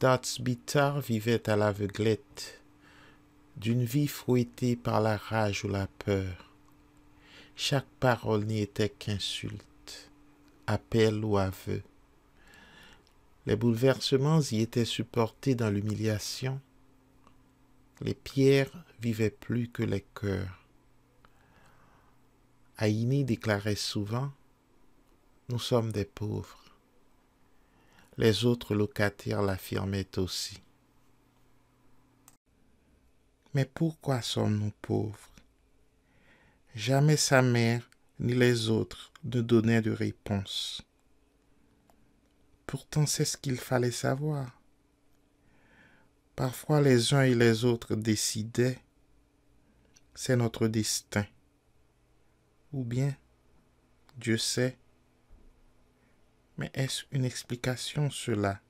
Datsbitar vivait à l'aveuglette, d'une vie fouettée par la rage ou la peur. Chaque parole n'y était qu'insulte, appel ou aveu. Les bouleversements y étaient supportés dans l'humiliation. Les pierres vivaient plus que les cœurs. Aïni déclarait souvent Nous sommes des pauvres. Les autres locataires l'affirmaient aussi. Mais pourquoi sommes-nous pauvres Jamais sa mère ni les autres ne donnaient de réponse. Pourtant c'est ce qu'il fallait savoir. Parfois les uns et les autres décidaient. C'est notre destin. Ou bien, Dieu sait, mais est-ce une explication cela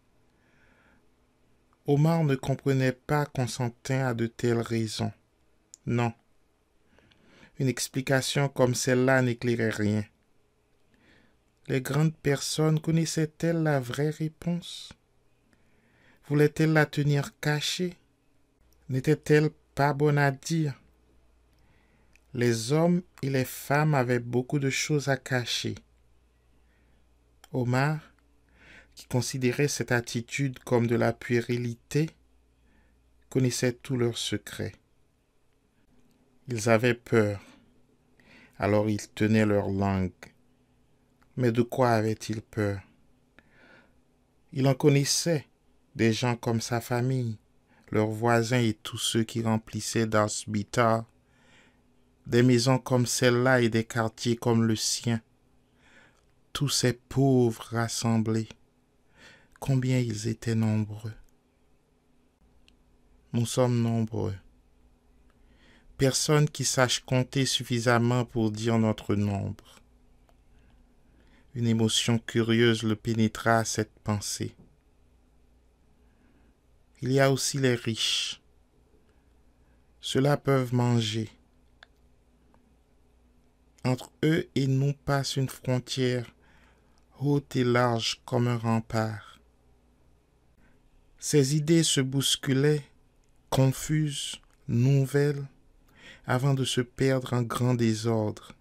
Omar ne comprenait pas qu'on Constantin à de telles raisons. Non. Une explication comme celle-là n'éclairait rien. Les grandes personnes connaissaient-elles la vraie réponse Voulaient-elles la tenir cachée N'était-elle pas bonne à dire Les hommes et les femmes avaient beaucoup de choses à cacher. Omar, qui considérait cette attitude comme de la puérilité, connaissait tous leurs secrets. Ils avaient peur, alors ils tenaient leur langue. Mais de quoi avaient-ils peur Il en connaissait des gens comme sa famille, leurs voisins et tous ceux qui remplissaient d'Asbita des maisons comme celle-là et des quartiers comme le sien tous ces pauvres rassemblés, combien ils étaient nombreux. Nous sommes nombreux. Personne qui sache compter suffisamment pour dire notre nombre. Une émotion curieuse le pénétra à cette pensée. Il y a aussi les riches. Ceux-là peuvent manger. Entre eux et nous passe une frontière haute et large comme un rempart. Ses idées se bousculaient, confuses, nouvelles, avant de se perdre en grand désordre.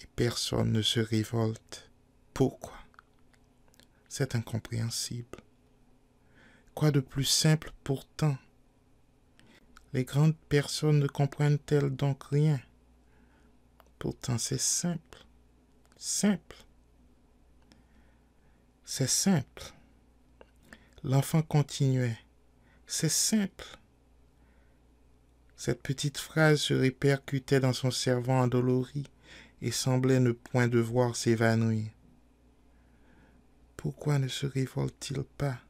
Et personne ne se révolte. Pourquoi C'est incompréhensible. Quoi de plus simple pourtant Les grandes personnes ne comprennent-elles donc rien Pourtant c'est simple, simple. C'est simple. L'enfant continuait. C'est simple. Cette petite phrase se répercutait dans son cerveau endolori et semblait ne point devoir s'évanouir. Pourquoi ne se révoltent il pas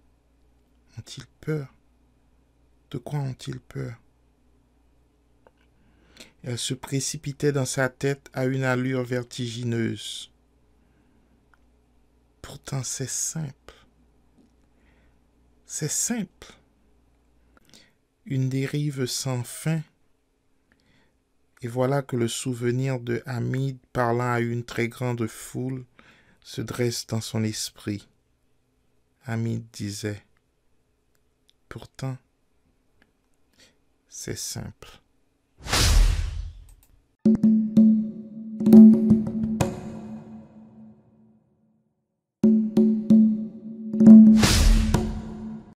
Ont-ils peur De quoi ont-ils peur Elle se précipitait dans sa tête à une allure vertigineuse. Pourtant, c'est simple. C'est simple. Une dérive sans fin. Et voilà que le souvenir de Hamid parlant à une très grande foule se dresse dans son esprit. Hamid disait Pourtant, c'est simple.